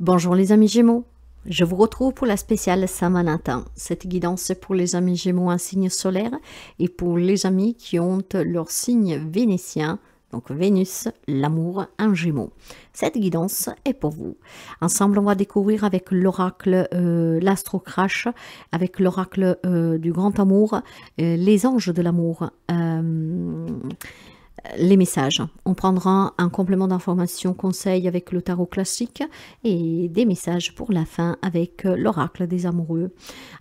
Bonjour les amis Gémeaux, je vous retrouve pour la spéciale saint Cette guidance est pour les amis Gémeaux un signe solaire et pour les amis qui ont leur signe vénitien, donc Vénus, l'amour un Gémeaux. Cette guidance est pour vous. Ensemble, on va découvrir avec l'oracle, euh, avec l'oracle euh, du grand amour, euh, les anges de l'amour euh, les messages. On prendra un complément d'information conseil avec le tarot classique et des messages pour la fin avec euh, l'oracle des amoureux.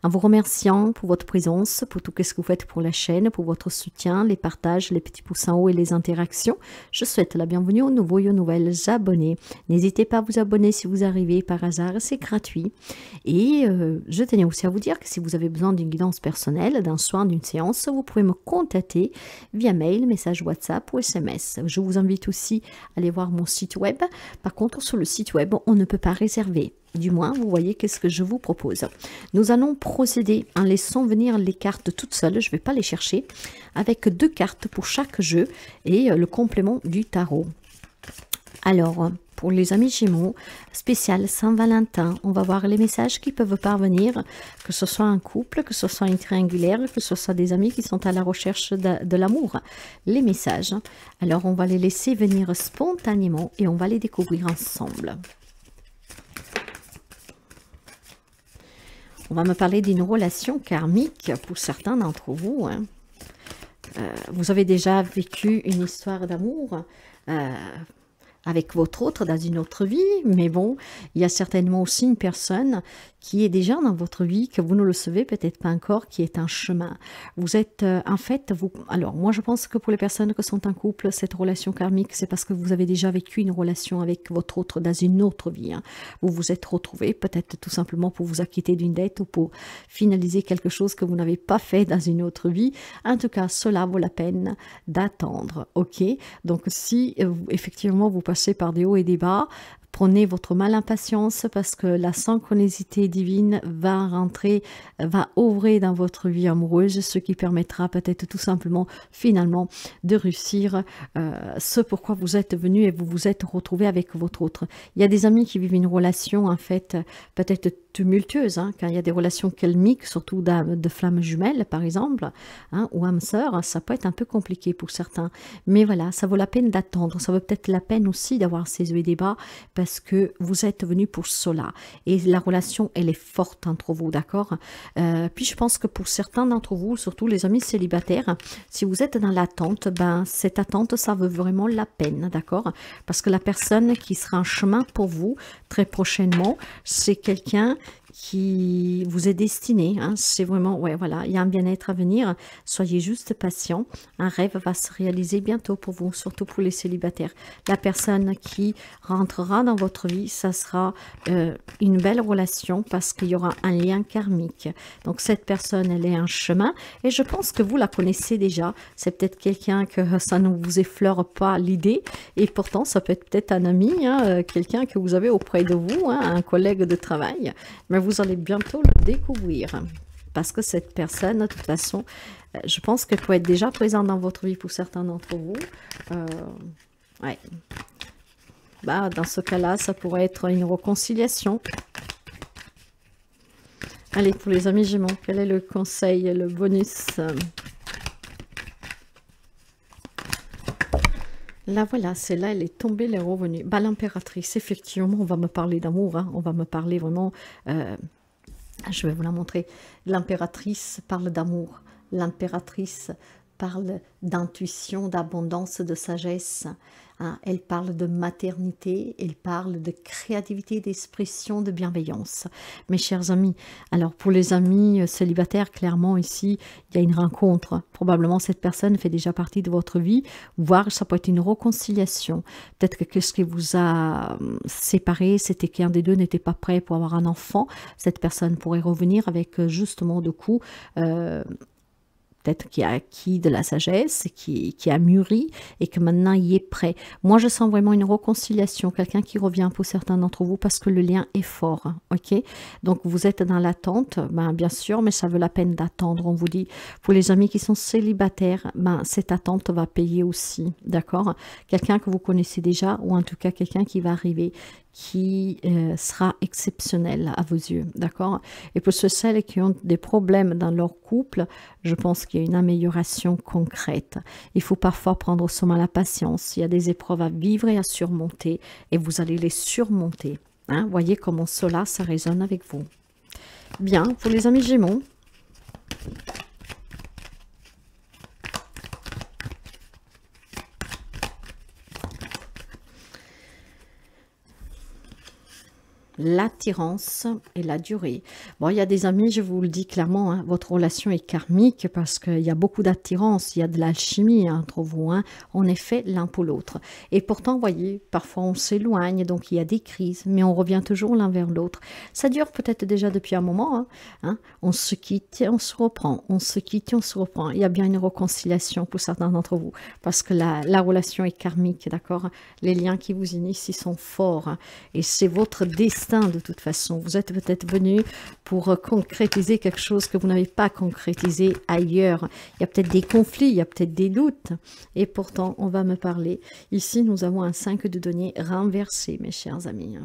En vous remerciant pour votre présence, pour tout ce que vous faites pour la chaîne, pour votre soutien, les partages, les petits pouces en haut et les interactions, je souhaite la bienvenue aux nouveaux et aux nouvelles abonnés. N'hésitez pas à vous abonner si vous arrivez par hasard, c'est gratuit. Et euh, je tenais aussi à vous dire que si vous avez besoin d'une guidance personnelle, d'un soin, d'une séance, vous pouvez me contacter via mail, message WhatsApp SMS, Je vous invite aussi à aller voir mon site web. Par contre, sur le site web, on ne peut pas réserver. Du moins, vous voyez qu'est-ce que je vous propose. Nous allons procéder en laissant venir les cartes toutes seules, je ne vais pas les chercher, avec deux cartes pour chaque jeu et euh, le complément du tarot. Alors, pour les amis Gémeaux, spécial Saint-Valentin, on va voir les messages qui peuvent parvenir, que ce soit un couple, que ce soit une triangulaire, que ce soit des amis qui sont à la recherche de, l'amour. Les messages, alors on va les laisser venir spontanément et on va les découvrir ensemble. On va me parler d'une relation karmique pour certains d'entre vous. Hein. Euh, vous avez déjà vécu une histoire d'amour. Euh, avec votre autre dans une autre vie, mais bon, il y a certainement aussi une personne qui est déjà dans votre vie, que vous ne le savez peut-être pas encore, qui est un chemin. Vous êtes, euh, en fait, vous... Alors, moi, je pense que pour les personnes qui sont en couple, cette relation karmique, c'est parce que vous avez déjà vécu une relation avec votre autre dans une autre vie. Hein. Vous vous êtes retrouvé, peut-être tout simplement pour vous acquitter d'une dette ou pour finaliser quelque chose que vous n'avez pas fait dans une autre vie. En tout cas, cela vaut la peine d'attendre, ok Donc, si euh, effectivement vous passez par des hauts et des bas, Prenez votre mal impatience parce que la synchronicité divine va rentrer, va ouvrir dans votre vie amoureuse, ce qui permettra peut-être tout simplement, finalement, de réussir euh, ce pourquoi vous êtes venu et vous vous êtes retrouvé avec votre autre. Il y a des amis qui vivent une relation, en fait, peut-être tumultueuse, hein, car il y a des relations calmiques, surtout de flammes jumelles, par exemple, hein, ou âme-sœur, ça peut être un peu compliqué pour certains. Mais voilà, ça vaut la peine d'attendre, ça vaut peut-être la peine aussi d'avoir ces débats, parce que vous êtes venu pour cela et la relation elle est forte entre vous d'accord euh, puis je pense que pour certains d'entre vous surtout les amis célibataires si vous êtes dans l'attente ben cette attente ça veut vraiment la peine d'accord parce que la personne qui sera en chemin pour vous très prochainement c'est quelqu'un qui vous est destiné. Hein. C'est vraiment, ouais, voilà, il y a un bien-être à venir. Soyez juste patient. Un rêve va se réaliser bientôt pour vous, surtout pour les célibataires. La personne qui rentrera dans votre vie, ça sera euh, une belle relation parce qu'il y aura un lien karmique. Donc cette personne, elle est un chemin et je pense que vous la connaissez déjà. C'est peut-être quelqu'un que ça ne vous effleure pas l'idée et pourtant ça peut être peut-être un ami, hein, euh, quelqu'un que vous avez auprès de vous, hein, un collègue de travail. Mais vous allez bientôt le découvrir. Parce que cette personne, de toute façon, euh, je pense qu'elle peut être déjà présente dans votre vie pour certains d'entre vous. Euh, ouais. Bah, dans ce cas-là, ça pourrait être une réconciliation. Allez, pour les amis Gémeaux, quel est le conseil, le bonus Là, voilà, c'est là, elle est tombée, elle est revenue. Bah, l'impératrice, effectivement, on va me parler d'amour, hein. on va me parler vraiment... Euh, je vais vous la montrer. L'impératrice parle d'amour. L'impératrice parle d'intuition, d'abondance, de sagesse. Hein. elle parle de maternité, elle parle de créativité, d'expression, de bienveillance. Mes chers amis, alors pour les amis euh, célibataires, clairement ici, il y a une rencontre. Probablement cette personne fait déjà partie de votre vie, voire ça peut être une réconciliation. Peut-être que ce qui vous a hum, séparé, c'était qu'un des deux n'était pas prêt pour avoir un enfant. Cette personne pourrait revenir avec euh, justement de coup euh, peut-être qui a acquis de la sagesse, qui, a mûri et que maintenant il est prêt. Moi, je sens vraiment une réconciliation, quelqu'un qui revient pour certains d'entre vous parce que le lien est fort. Ok, donc vous êtes dans l'attente, ben, bien sûr, mais ça vaut la peine d'attendre. On vous dit pour les amis qui sont célibataires, ben, cette attente va payer aussi, d'accord Quelqu'un que vous connaissez déjà ou en tout cas quelqu'un qui va arriver, qui euh, sera exceptionnel à vos yeux, d'accord Et pour ceux celles qui ont des problèmes dans leur couple, je pense qu'il y a une amélioration concrète. Il faut parfois prendre au sommet la patience. Il y a des épreuves à vivre et à surmonter, et vous allez les surmonter. Hein Voyez comment cela, ça résonne avec vous. Bien, pour les amis Gémeaux, l'attirance et la durée. Bon, il y a des amis, je vous le dis clairement, hein, votre relation est karmique parce qu'il y a beaucoup d'attirance, il y a de l'alchimie chimie entre vous, hein, est effet, l'un pour l'autre. Et pourtant, voyez, parfois on s'éloigne, donc il y a des crises, mais on revient toujours l'un vers l'autre. Ça dure peut-être déjà depuis un moment, hein, hein. on se quitte, on se reprend, on se quitte, on se reprend. Il y a bien une réconciliation pour certains d'entre vous parce que la, relation est karmique, d'accord Les liens qui vous unissent, sont forts et c'est votre destin de toute façon. Vous êtes peut-être venu pour concrétiser quelque chose que vous n'avez pas concrétisé ailleurs. Il y a peut-être des conflits, il y a peut-être des doutes. Et pourtant, on va me parler. Ici, nous avons un 5 de denier renversé, mes chers amis.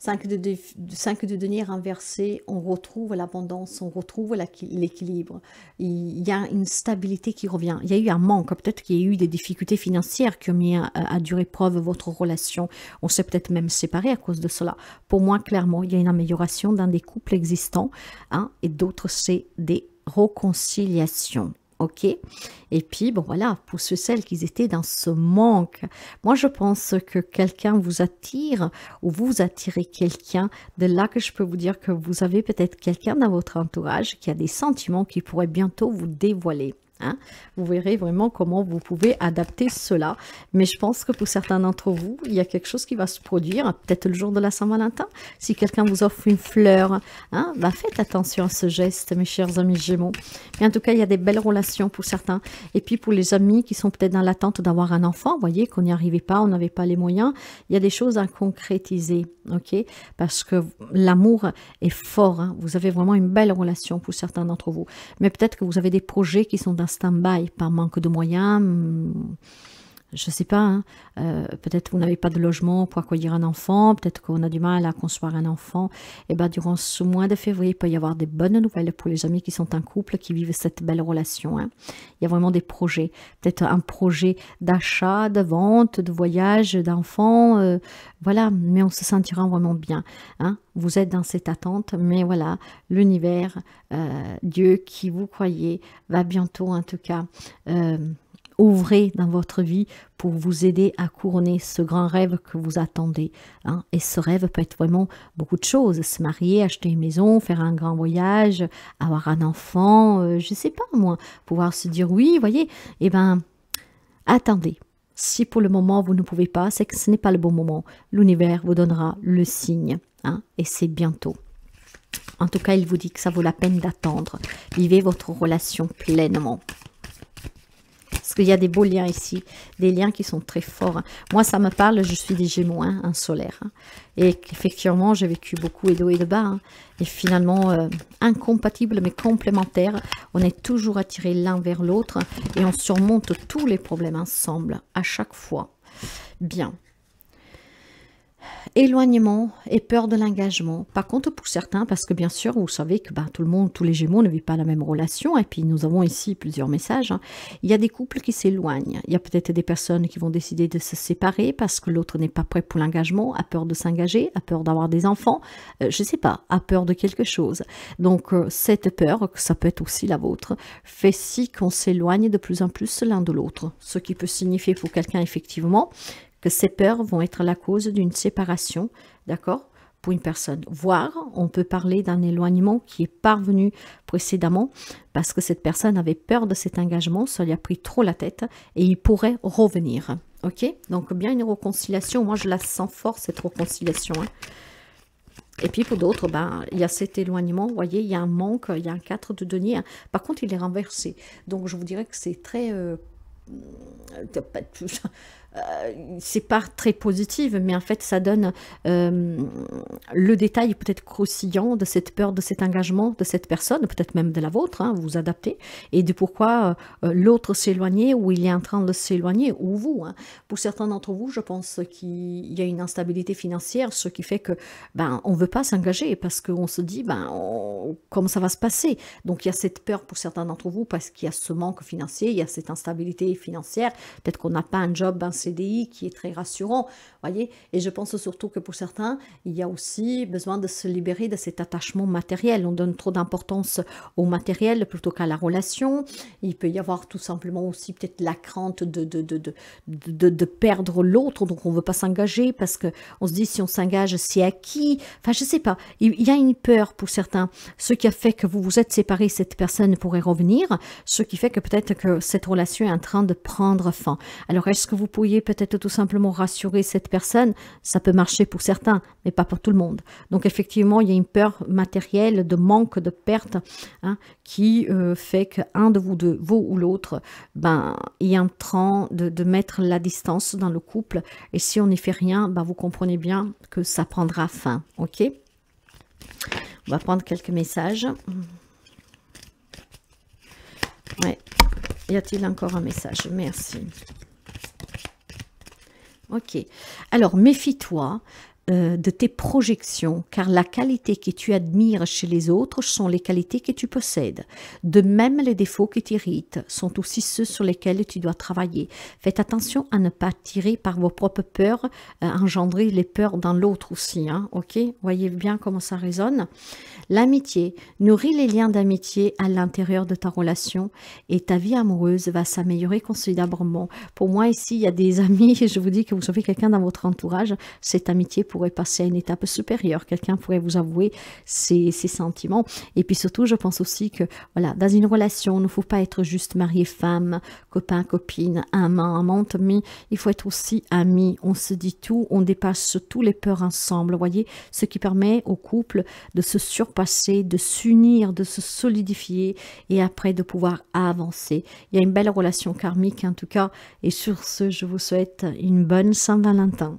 5 de, de, inversé, on retrouve l'abondance, on retrouve l'équilibre. Il y a une stabilité qui revient. Il y a eu un manque, peut-être qu'il y a eu des difficultés financières qui ont mis à, durer dure épreuve votre relation. On s'est peut-être même séparé à cause de cela. Pour moi, clairement, il y a une amélioration dans des couples existants hein, et d'autres, c'est des réconciliations ok Et puis, bon voilà, pour ceux, celles qui étaient dans ce manque, moi je pense que quelqu'un vous attire ou vous attirez quelqu'un, de là que je peux vous dire que vous avez peut-être quelqu'un dans votre entourage qui a des sentiments qui pourraient bientôt vous dévoiler. Hein. vous verrez vraiment comment vous pouvez adapter cela. Mais je pense que pour certains d'entre vous, il y a quelque chose qui va se produire, peut-être le jour de la Saint-Valentin. Si quelqu'un vous offre une fleur, hein, bah faites attention à ce geste, mes chers amis Gémeaux. Mais en tout cas, il y a des belles relations pour certains. Et puis pour les amis qui sont peut-être dans l'attente d'avoir un enfant, vous voyez qu'on n'y arrivait pas, on n'avait pas les moyens, il y a des choses à concrétiser, ok Parce que l'amour est fort, hein. vous avez vraiment une belle relation pour certains d'entre vous. Mais peut-être que vous avez des projets qui sont dans stand-by par manque de moyens hmm, je ne sais pas, hein. euh, peut-être vous n'avez pas de logement pour accueillir un enfant, peut-être qu'on a du mal à concevoir un enfant, et eh bien durant ce mois de février, il peut y avoir des bonnes nouvelles pour les amis qui sont un couple, qui vivent cette belle relation. Hein. Il y a vraiment des projets, peut-être un projet d'achat, de vente, de voyage, d'enfant, euh, voilà, mais on se sentira vraiment bien. Hein. Vous êtes dans cette attente, mais voilà, l'univers, euh, Dieu qui vous croyez, va bientôt en tout cas ouvrez dans votre vie pour vous aider à couronner ce grand rêve que vous attendez. Hein. Et ce rêve peut être vraiment beaucoup de choses. Se marier, acheter une maison, faire un grand voyage, avoir un enfant, euh, je ne sais pas moi. Pouvoir se dire oui, voyez, Et eh bien, attendez. Si pour le moment vous ne pouvez pas, c'est que ce n'est pas le bon moment. L'univers vous donnera le signe. Hein, et c'est bientôt. En tout cas, il vous dit que ça vaut la peine d'attendre. Vivez votre relation pleinement. Il y a des beaux liens ici, des liens qui sont très forts. Moi, ça me parle, je suis des gémeaux, un hein, solaire. Hein. Et effectivement, j'ai vécu beaucoup et de et de bas. Et finalement, euh, incompatible incompatibles mais complémentaires. On est toujours attirés l'un vers l'autre et on surmonte tous les problèmes ensemble, à chaque fois. Bien éloignement et peur de l'engagement. Par contre, pour certains, parce que bien sûr, vous savez que ben, tout le monde, tous les Gémeaux ne vivent pas la même relation, et puis nous avons ici plusieurs messages, hein. il y a des couples qui s'éloignent. Il y a peut-être des personnes qui vont décider de se séparer parce que l'autre n'est pas prêt pour l'engagement, a peur de s'engager, a peur d'avoir des enfants, euh, je ne sais pas, a peur de quelque chose. Donc, euh, cette peur, que ça peut être aussi la vôtre, fait si qu'on s'éloigne de plus en plus l'un de l'autre. Ce qui peut signifier pour quelqu'un, effectivement, que ces peurs vont être la cause d'une séparation, d'accord pour une personne, voire on peut parler d'un éloignement qui est parvenu précédemment parce que cette personne avait peur de cet engagement, ça lui a pris trop la tête et il pourrait revenir. Ok Donc bien une réconciliation, moi je la sens fort cette réconciliation. Hein. Et puis pour d'autres, ben, il y a cet éloignement, vous voyez, il y a un manque, il y a un 4 de denier. Hein. Par contre, il est renversé. Donc je vous dirais que c'est très... Euh, euh, c'est pas très positive, mais en fait, ça donne euh, le détail peut-être croustillant de cette peur, de cet engagement de cette personne, peut-être même de la vôtre, hein, vous adaptez, et de pourquoi euh, l'autre s'éloigner ou il est en train de s'éloigner, ou vous. Hein. Pour certains d'entre vous, je pense qu'il y a une instabilité financière, ce qui fait que ben, on ne veut pas s'engager parce qu'on se dit ben, comment ça va se passer. Donc il y a cette peur pour certains d'entre vous parce qu'il y a ce manque financier, il y a cette instabilité financière, peut-être qu'on n'a pas un job, CDI qui est très rassurant, voyez. Et je pense surtout que pour certains, il y a aussi besoin de se libérer de cet attachement matériel. On donne trop d'importance au matériel plutôt qu'à la relation. Il peut y avoir tout simplement aussi peut-être la crainte de, de, de, de, de, perdre l'autre, donc on ne veut pas s'engager parce que on se dit si on s'engage, c'est à qui Enfin, je sais pas. Il y a une peur pour certains. Ce qui a fait que vous vous êtes séparé, cette personne pourrait revenir. Ce qui fait que peut-être que cette relation est en train de prendre fin. Alors, est-ce que vous pouvez peut-être tout simplement rassurer cette personne, ça peut marcher pour certains, mais pas pour tout le monde. Donc effectivement, il y a une peur matérielle de manque, de perte, hein, qui euh, fait qu'un de vous deux, vous ou l'autre, ben, il est en train de, de, mettre la distance dans le couple. Et si on n'y fait rien, ben, vous comprenez bien que ça prendra fin. Ok On va prendre quelques messages. Y a-t-il encore un message Merci. Ok. Alors méfie-toi euh, de tes projections, car la qualité que tu admires chez les autres sont les qualités que tu possèdes. De même, les défauts qui t'irritent sont aussi ceux sur lesquels tu dois travailler. Faites attention à ne pas tirer par vos propres peurs, euh, engendrer les peurs dans l'autre aussi. Hein, ok Voyez bien comment ça résonne. L'amitié. nourrit les liens d'amitié à l'intérieur de ta relation et ta vie amoureuse va s'améliorer considérablement. Pour moi, ici, il y a des amis, je vous dis que vous avez quelqu'un dans votre entourage, cette amitié pour pourrait passer à une étape supérieure, quelqu'un pourrait vous avouer ses, sentiments. Et puis surtout, je pense aussi que, voilà, dans une relation, il ne faut pas être juste marié femme, copain, copine, amant, amante, mais il faut être aussi ami. On se dit tout, on dépasse tous les peurs ensemble, voyez, ce qui permet au couple de se surpasser, de s'unir, de se solidifier et après de pouvoir avancer. Il y a une belle relation karmique en tout cas, et sur ce, je vous souhaite une bonne Saint-Valentin.